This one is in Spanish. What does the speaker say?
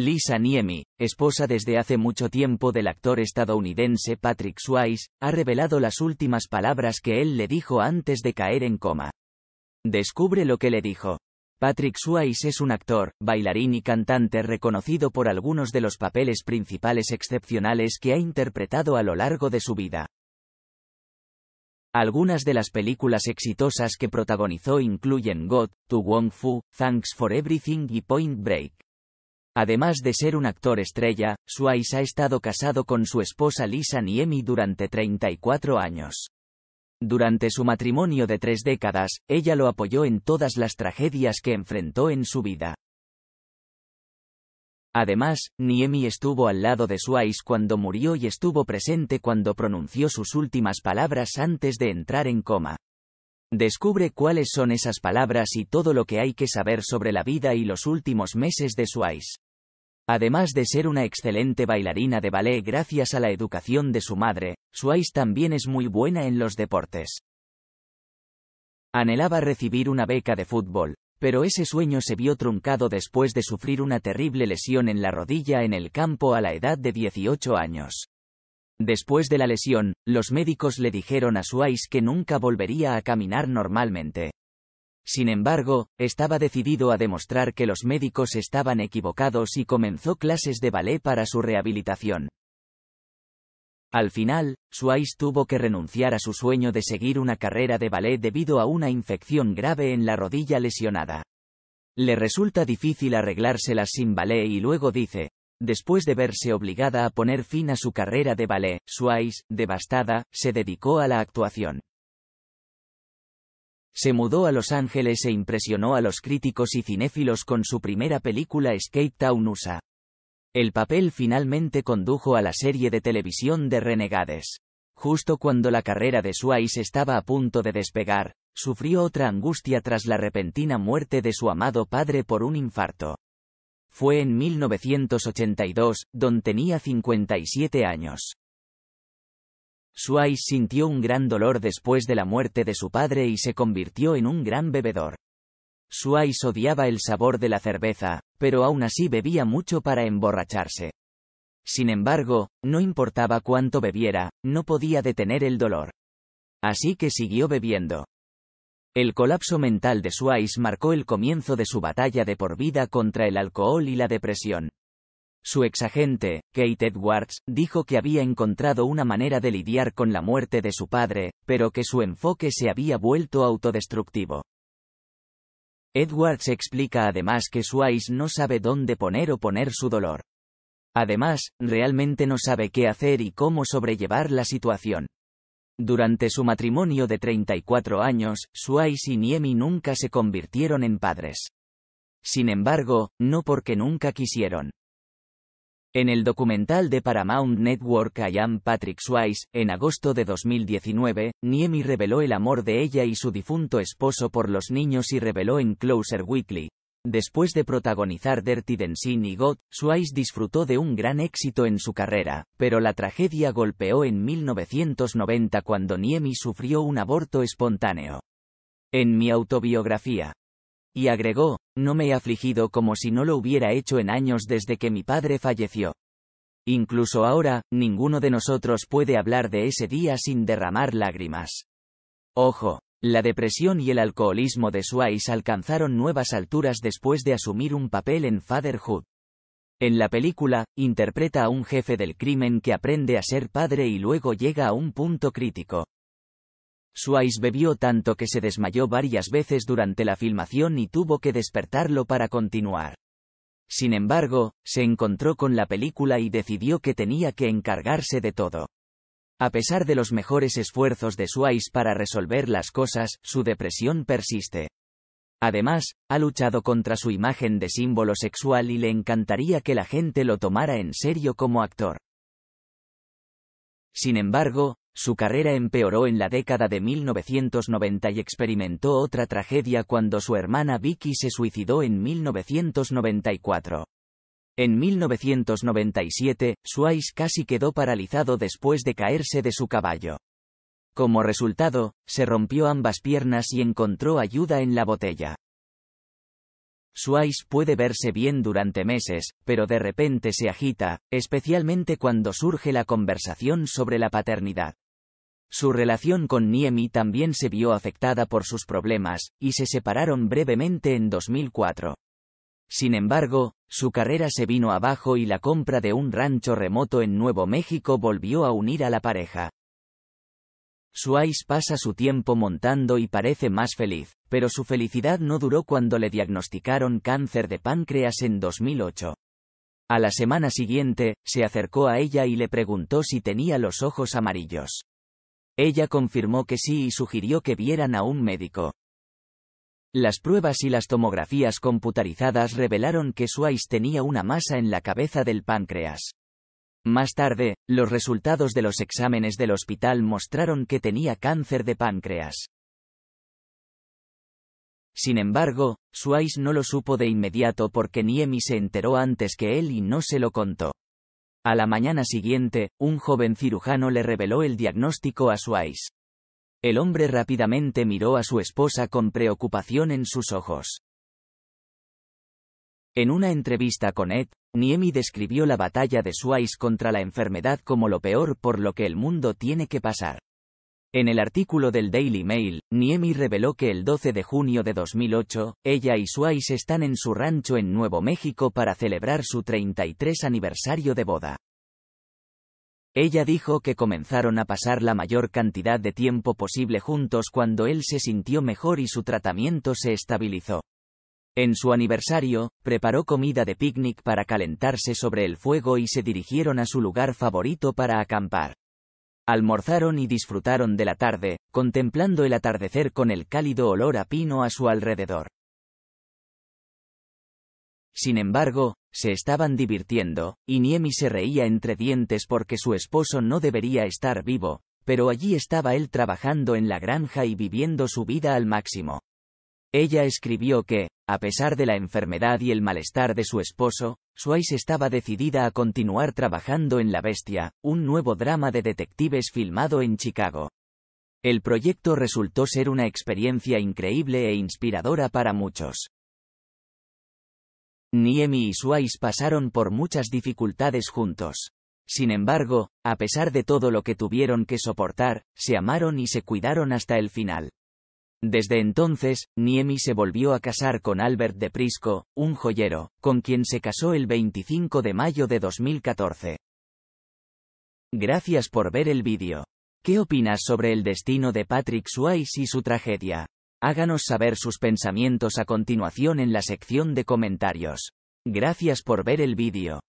Lisa Niemi, esposa desde hace mucho tiempo del actor estadounidense Patrick Swayze, ha revelado las últimas palabras que él le dijo antes de caer en coma. Descubre lo que le dijo. Patrick Swayze es un actor, bailarín y cantante reconocido por algunos de los papeles principales excepcionales que ha interpretado a lo largo de su vida. Algunas de las películas exitosas que protagonizó incluyen God, To Wong Fu, Thanks for Everything y Point Break. Además de ser un actor estrella, Swayze ha estado casado con su esposa Lisa Niemi durante 34 años. Durante su matrimonio de tres décadas, ella lo apoyó en todas las tragedias que enfrentó en su vida. Además, Niemi estuvo al lado de Swayze cuando murió y estuvo presente cuando pronunció sus últimas palabras antes de entrar en coma. Descubre cuáles son esas palabras y todo lo que hay que saber sobre la vida y los últimos meses de Swayze. Además de ser una excelente bailarina de ballet gracias a la educación de su madre, Suárez también es muy buena en los deportes. Anhelaba recibir una beca de fútbol, pero ese sueño se vio truncado después de sufrir una terrible lesión en la rodilla en el campo a la edad de 18 años. Después de la lesión, los médicos le dijeron a Suárez que nunca volvería a caminar normalmente. Sin embargo, estaba decidido a demostrar que los médicos estaban equivocados y comenzó clases de ballet para su rehabilitación. Al final, Suárez tuvo que renunciar a su sueño de seguir una carrera de ballet debido a una infección grave en la rodilla lesionada. Le resulta difícil arreglárselas sin ballet y luego dice, después de verse obligada a poner fin a su carrera de ballet, Suárez, devastada, se dedicó a la actuación. Se mudó a Los Ángeles e impresionó a los críticos y cinéfilos con su primera película Skate Town USA. El papel finalmente condujo a la serie de televisión de Renegades. Justo cuando la carrera de Suárez estaba a punto de despegar, sufrió otra angustia tras la repentina muerte de su amado padre por un infarto. Fue en 1982, donde tenía 57 años. Suárez sintió un gran dolor después de la muerte de su padre y se convirtió en un gran bebedor. Suárez odiaba el sabor de la cerveza, pero aún así bebía mucho para emborracharse. Sin embargo, no importaba cuánto bebiera, no podía detener el dolor. Así que siguió bebiendo. El colapso mental de Suárez marcó el comienzo de su batalla de por vida contra el alcohol y la depresión. Su exagente, Kate Edwards, dijo que había encontrado una manera de lidiar con la muerte de su padre, pero que su enfoque se había vuelto autodestructivo. Edwards explica además que Swice no sabe dónde poner o poner su dolor. Además, realmente no sabe qué hacer y cómo sobrellevar la situación. Durante su matrimonio de 34 años, Swice y Niemi nunca se convirtieron en padres. Sin embargo, no porque nunca quisieron. En el documental de Paramount Network I Am Patrick Swice, en agosto de 2019, Niemi reveló el amor de ella y su difunto esposo por los niños y reveló en Closer Weekly. Después de protagonizar Dirty Dancing y God, Swice disfrutó de un gran éxito en su carrera, pero la tragedia golpeó en 1990 cuando Niemi sufrió un aborto espontáneo. En mi autobiografía, y agregó, no me he afligido como si no lo hubiera hecho en años desde que mi padre falleció. Incluso ahora, ninguno de nosotros puede hablar de ese día sin derramar lágrimas. Ojo, la depresión y el alcoholismo de Suárez alcanzaron nuevas alturas después de asumir un papel en Fatherhood. En la película, interpreta a un jefe del crimen que aprende a ser padre y luego llega a un punto crítico. Suárez bebió tanto que se desmayó varias veces durante la filmación y tuvo que despertarlo para continuar. Sin embargo, se encontró con la película y decidió que tenía que encargarse de todo. A pesar de los mejores esfuerzos de Suárez para resolver las cosas, su depresión persiste. Además, ha luchado contra su imagen de símbolo sexual y le encantaría que la gente lo tomara en serio como actor. Sin embargo, su carrera empeoró en la década de 1990 y experimentó otra tragedia cuando su hermana Vicky se suicidó en 1994. En 1997, Swice casi quedó paralizado después de caerse de su caballo. Como resultado, se rompió ambas piernas y encontró ayuda en la botella. Swice puede verse bien durante meses, pero de repente se agita, especialmente cuando surge la conversación sobre la paternidad. Su relación con Niemi también se vio afectada por sus problemas, y se separaron brevemente en 2004. Sin embargo, su carrera se vino abajo y la compra de un rancho remoto en Nuevo México volvió a unir a la pareja. Suárez pasa su tiempo montando y parece más feliz, pero su felicidad no duró cuando le diagnosticaron cáncer de páncreas en 2008. A la semana siguiente, se acercó a ella y le preguntó si tenía los ojos amarillos. Ella confirmó que sí y sugirió que vieran a un médico. Las pruebas y las tomografías computarizadas revelaron que Swice tenía una masa en la cabeza del páncreas. Más tarde, los resultados de los exámenes del hospital mostraron que tenía cáncer de páncreas. Sin embargo, Swice no lo supo de inmediato porque Niemi se enteró antes que él y no se lo contó. A la mañana siguiente, un joven cirujano le reveló el diagnóstico a ice. El hombre rápidamente miró a su esposa con preocupación en sus ojos. En una entrevista con Ed, Niemi describió la batalla de Swice contra la enfermedad como lo peor por lo que el mundo tiene que pasar. En el artículo del Daily Mail, Niemi reveló que el 12 de junio de 2008, ella y Suárez están en su rancho en Nuevo México para celebrar su 33 aniversario de boda. Ella dijo que comenzaron a pasar la mayor cantidad de tiempo posible juntos cuando él se sintió mejor y su tratamiento se estabilizó. En su aniversario, preparó comida de picnic para calentarse sobre el fuego y se dirigieron a su lugar favorito para acampar. Almorzaron y disfrutaron de la tarde, contemplando el atardecer con el cálido olor a pino a su alrededor. Sin embargo, se estaban divirtiendo, y Niemi se reía entre dientes porque su esposo no debería estar vivo, pero allí estaba él trabajando en la granja y viviendo su vida al máximo. Ella escribió que, a pesar de la enfermedad y el malestar de su esposo, Swice estaba decidida a continuar trabajando en La Bestia, un nuevo drama de detectives filmado en Chicago. El proyecto resultó ser una experiencia increíble e inspiradora para muchos. Niemi y Swice pasaron por muchas dificultades juntos. Sin embargo, a pesar de todo lo que tuvieron que soportar, se amaron y se cuidaron hasta el final. Desde entonces, Niemi se volvió a casar con Albert de Prisco, un joyero, con quien se casó el 25 de mayo de 2014. Gracias por ver el vídeo. ¿Qué opinas sobre el destino de Patrick Swayze y su tragedia? Háganos saber sus pensamientos a continuación en la sección de comentarios. Gracias por ver el vídeo.